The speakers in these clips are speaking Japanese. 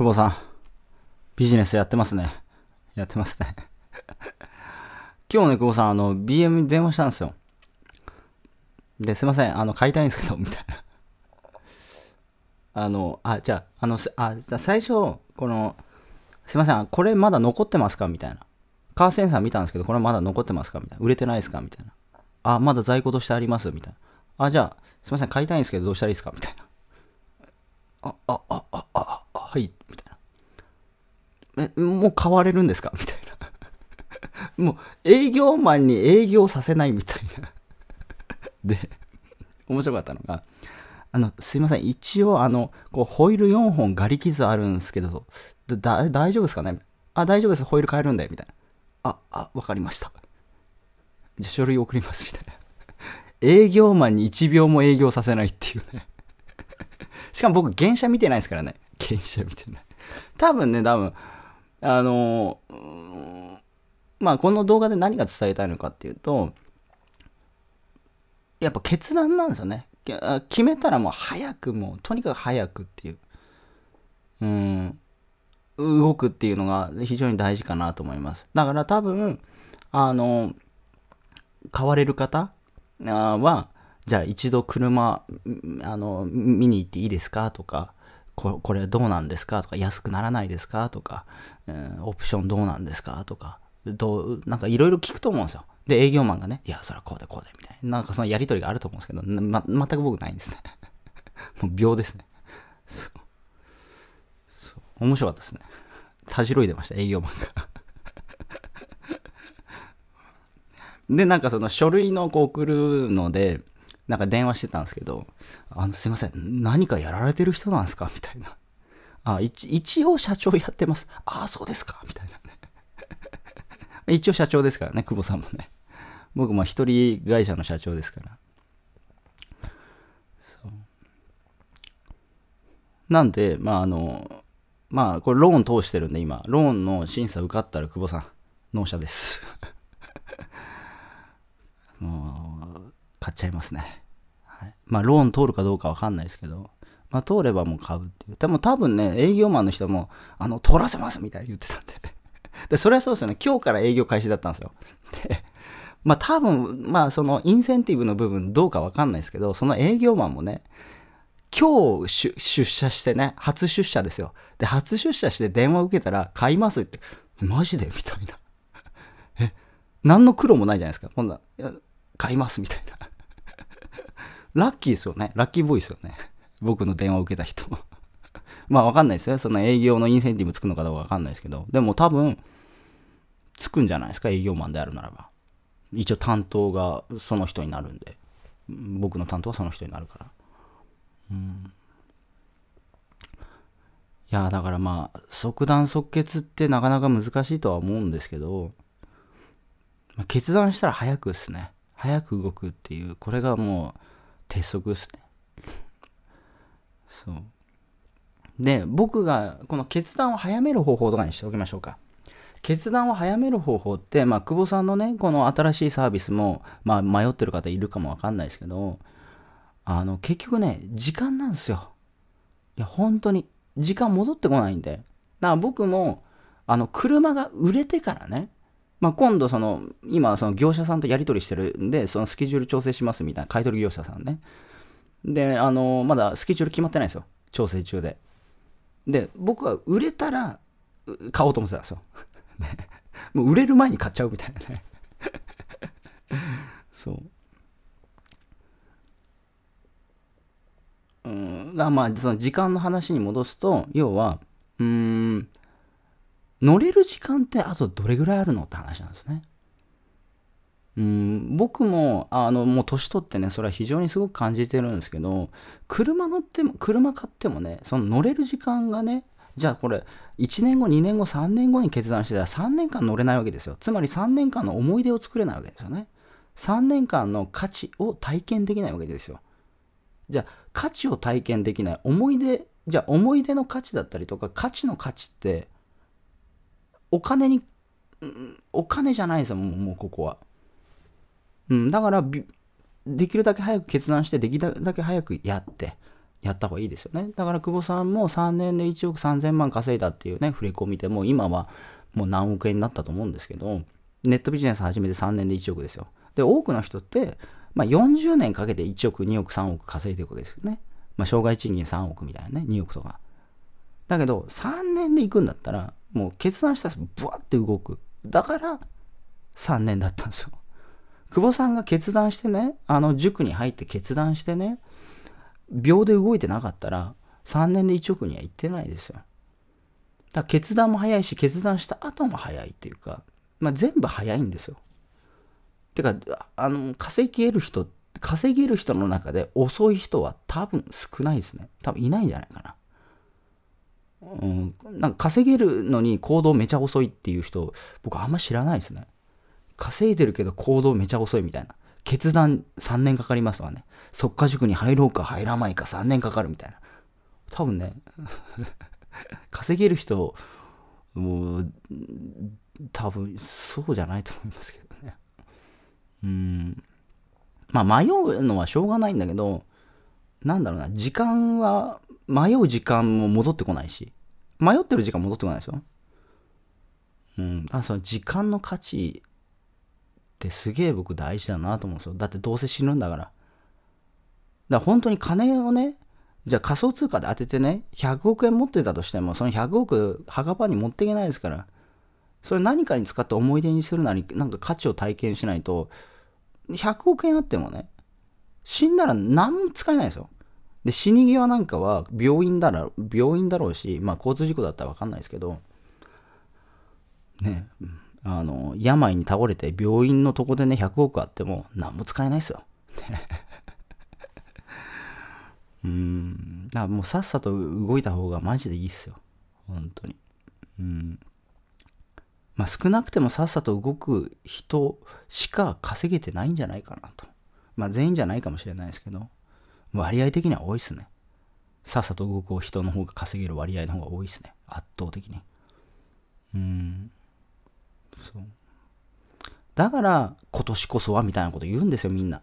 久保さん、ビジネスやってますね。やってますね 今日ね、久保さん、あの、BM に電話したんですよ。で、すいません、あの、買いたいんですけど、みたいなあの、あ、じゃあ、あの、あ、じゃ最初、この、すいません、これまだ残ってますかみたいな。カーセンサー見たんですけど、これまだ残ってますかみたいな。売れてないですかみたいな。あ、まだ在庫としてありますみたいな。あ、じゃあ、すいません、買いたいんですけど、どうしたらいいですかみたいな。あ、あ、あ、あ、あ、はい、みたいな。え、もう買われるんですか みたいな。もう営業マンに営業させないみたいな。で、面白かったのが、あの、すいません、一応、あの、こうホイール4本ガリ傷あるんですけど、だ大丈夫ですかねあ、大丈夫です、ホイール変えるんだよ、みたいな。あ、あ、わかりました。じゃ、書類送ります、みたいな。営業マンに1秒も営業させないっていうね。しかも僕、現車見てないですからね。権者みたいな。多分ね、多分、あの、まあこの動画で何が伝えたいのかっていうと、やっぱ決断なんですよね。決めたらもう早くもう、とにかく早くっていう。うん。動くっていうのが非常に大事かなと思います。だから多分、あの、買われる方は、じゃあ一度車、あの、見に行っていいですかとか、これどうなんですかとか、安くならないですかとか、うん、オプションどうなんですかとか、どう、なんかいろいろ聞くと思うんですよ。で、営業マンがね、いや、それはこうでこうで、みたいな。なんかそのやりとりがあると思うんですけど、ま、全く僕ないんですね。もう秒ですね。そう。そう面白かったですね。たじろいでました、営業マンが。で、なんかその書類のこう送るので、なんか電話してたんですけど、あの、すいません、何かやられてる人なんですか みたいな。あ一、一応社長やってます。ああ、そうですか みたいなね。一応社長ですからね、久保さんもね。僕も一人会社の社長ですから。なんで、まああの、まあこれローン通してるんで今、ローンの審査受かったら久保さん、納車です。もう、買っちゃいますね。はい、まあ、ローン通るかどうかわかんないですけど、まあ、通ればもう買うっていう。でも多分ね、営業マンの人も、あの、通らせますみたいに言ってたんで。で、それはそうですよね。今日から営業開始だったんですよ。で、まあ多分、まあそのインセンティブの部分どうかわかんないですけど、その営業マンもね、今日出社してね、初出社ですよ。で、初出社して電話受けたら買いますって、マジでみたいな。え、何の苦労もないじゃないですか。こんな、買いますみたいな。ラッキーですよね。ラッキーボーイですよね。僕の電話を受けた人。まあわかんないですよ。その営業のインセンティブつくのかどうかわかんないですけど。でも多分、つくんじゃないですか。営業マンであるならば。一応担当がその人になるんで。僕の担当はその人になるから。うん。いや、だからまあ、即断即決ってなかなか難しいとは思うんですけど、決断したら早くですね。早く動くっていう、これがもう、鉄則ですね。そう。で、僕がこの決断を早める方法とかにしておきましょうか。決断を早める方法って、まあ、久保さんのね、この新しいサービスも、まあ、迷ってる方いるかもわかんないですけど、あの、結局ね、時間なんですよ。いや、本当に。時間戻ってこないんで。だから僕も、あの、車が売れてからね、まあ、今度その、今、その業者さんとやり取りしてるんで、そのスケジュール調整しますみたいな、買い取り業者さんね。で、あの、まだスケジュール決まってないんですよ。調整中で。で、僕は売れたら買おうと思ってたんですよ。ね、もう売れる前に買っちゃうみたいなね。そう。うん、だまあその時間の話に戻すと要はうん乗れる時間ってあとどれぐらいあるのって話なんですね。うん、僕もあのもう年取ってねそれは非常にすごく感じてるんですけど車乗っても車買ってもねその乗れる時間がねじゃあこれ1年後2年後3年後に決断してたら3年間乗れないわけですよつまり3年間の思い出を作れないわけですよね3年間の価値を体験できないわけですよじゃあ価値を体験できない思い出じゃあ思い出の価値だったりとか価値の価値ってお金に、お金じゃないですよ、もうここは。うん、だから、できるだけ早く決断して、できるだけ早くやって、やった方がいいですよね。だから久保さんも3年で1億3000万稼いだっていうね、振り込みでも今はもう何億円になったと思うんですけど、ネットビジネス始めて3年で1億ですよ。で、多くの人って、まあ、40年かけて1億、2億、3億稼いでいくわけですよね。まあ、障害賃金3億みたいなね、2億とか。だけど、3年で行くんだったら、もう決断したらブワッて動くだから3年だったんですよ久保さんが決断してねあの塾に入って決断してね秒で動いてなかったら3年で1億には行ってないですよだから決断も早いし決断した後も早いっていうか、まあ、全部早いんですよてかあの稼ぎ得る人稼げる人の中で遅い人は多分少ないですね多分いないんじゃないかなうん、なんか稼げるのに行動めちゃ遅いっていう人僕あんま知らないですね稼いでるけど行動めちゃ遅いみたいな決断3年かかりますわね即家塾に入ろうか入らないか3年かかるみたいな多分ね 稼げる人もう多分そうじゃないと思いますけどねうんまあ迷うのはしょうがないんだけどなんだろうな時間は迷う時間も戻ってこないし、迷ってる時間戻ってこないですよ。うん。あその時間の価値ってすげえ僕大事だなと思うんですよ。だってどうせ死ぬんだから。だから本当に金をね、じゃあ仮想通貨で当ててね、100億円持ってたとしても、その100億墓場に持っていけないですから。それ何かに使って思い出にするなり、なんか価値を体験しないと、100億円あってもね、死んだら何も使えないですよ。で、死に際なんかは病院だら、病院だろうし、まあ交通事故だったらわかんないですけど、ね、あの、病に倒れて病院のとこでね、100億あっても何も使えないですよ。うん。もうさっさと動いた方がマジでいいっすよ。本当に。うん。まあ少なくてもさっさと動く人しか稼げてないんじゃないかなと。まあ全員じゃないかもしれないですけど。割合的には多いっすね。さっさと動く人の方が稼げる割合の方が多いっすね。圧倒的に。うん。そう。だから、今年こそはみたいなこと言うんですよ、みんな。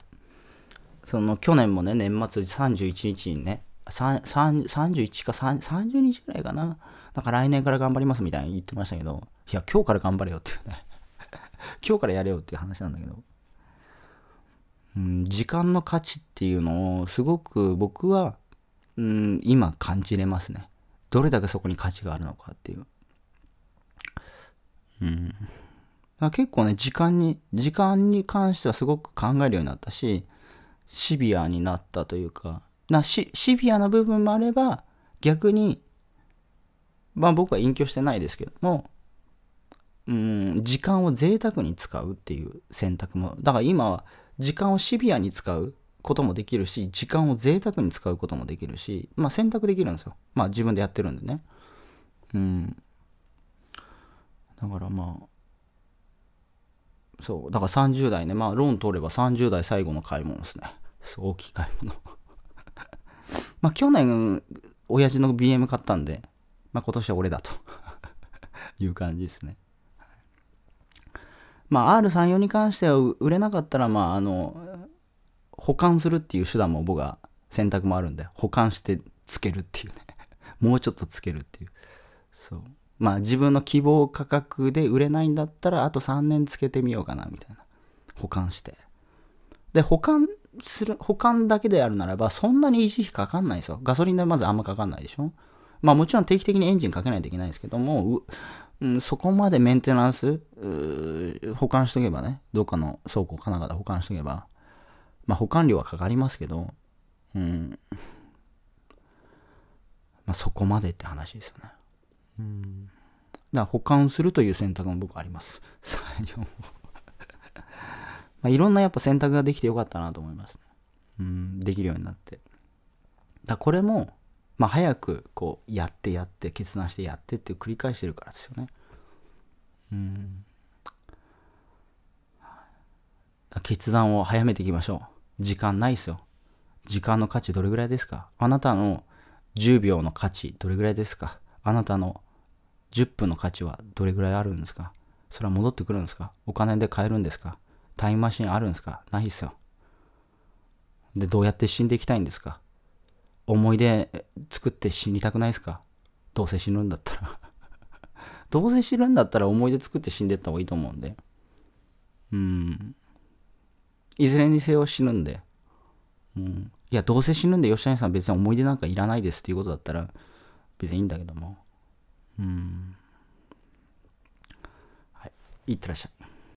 その、去年もね、年末31日にね、31か30日ぐらいかな。なんか来年から頑張りますみたいに言ってましたけど、いや、今日から頑張れよっていうね。今日からやれよっていう話なんだけど。時間の価値っていうのをすごく僕は、うん、今感じれますね。どれだけそこに価値があるのかっていう。うん、結構ね時間に時間に関してはすごく考えるようになったしシビアになったというかなシビアな部分もあれば逆にまあ僕は隠居してないですけどもうん時間を贅沢に使うっていう選択もだから今は時間をシビアに使うこともできるし、時間を贅沢に使うこともできるし、まあ選択できるんですよ。まあ自分でやってるんでね。うん。だからまあ、そう、だから30代ね、まあローン取れば30代最後の買い物ですね。大きい買い物 まあ去年、親父の BM 買ったんで、まあ今年は俺だと いう感じですね。まあ、R34 に関しては売れなかったら、まあ、あの、保管するっていう手段も僕は選択もあるんで、保管してつけるっていうね。もうちょっとつけるっていう。そう。まあ、自分の希望価格で売れないんだったら、あと3年つけてみようかな、みたいな。保管して。で、保管する、保管だけであるならば、そんなに維持費かかんないですよ。ガソリン代まずあんまかかんないでしょ。まあ、もちろん定期的にエンジンかけないといけないですけども、うん、そこまでメンテナンス保管しとけばね、どっかの倉庫かなかで保管しとけば、まあ保管料はかかりますけど、うん、まあそこまでって話ですよね。うん。だから保管するという選択も僕あります。採用もまあいろんなやっぱ選択ができてよかったなと思いますね。うん、できるようになって。だこれも、まあ早くこうやってやって決断してやってって繰り返してるからですよね。うん。決断を早めていきましょう。時間ないですよ。時間の価値どれぐらいですかあなたの10秒の価値どれぐらいですかあなたの10分の価値はどれぐらいあるんですかそれは戻ってくるんですかお金で買えるんですかタイムマシンあるんですかないっすよ。で、どうやって死んでいきたいんですか思い出作って死にたくないですかどうせ死ぬんだったら どうせ死ぬんだったら思い出作って死んでった方がいいと思うんで。うん。いずれにせよ死ぬんで、うん、いや、どうせ死ぬんで、吉谷さん別に思い出なんかいらないですっていうことだったら、別にいいんだけども。うん。はい。いってらっしゃい。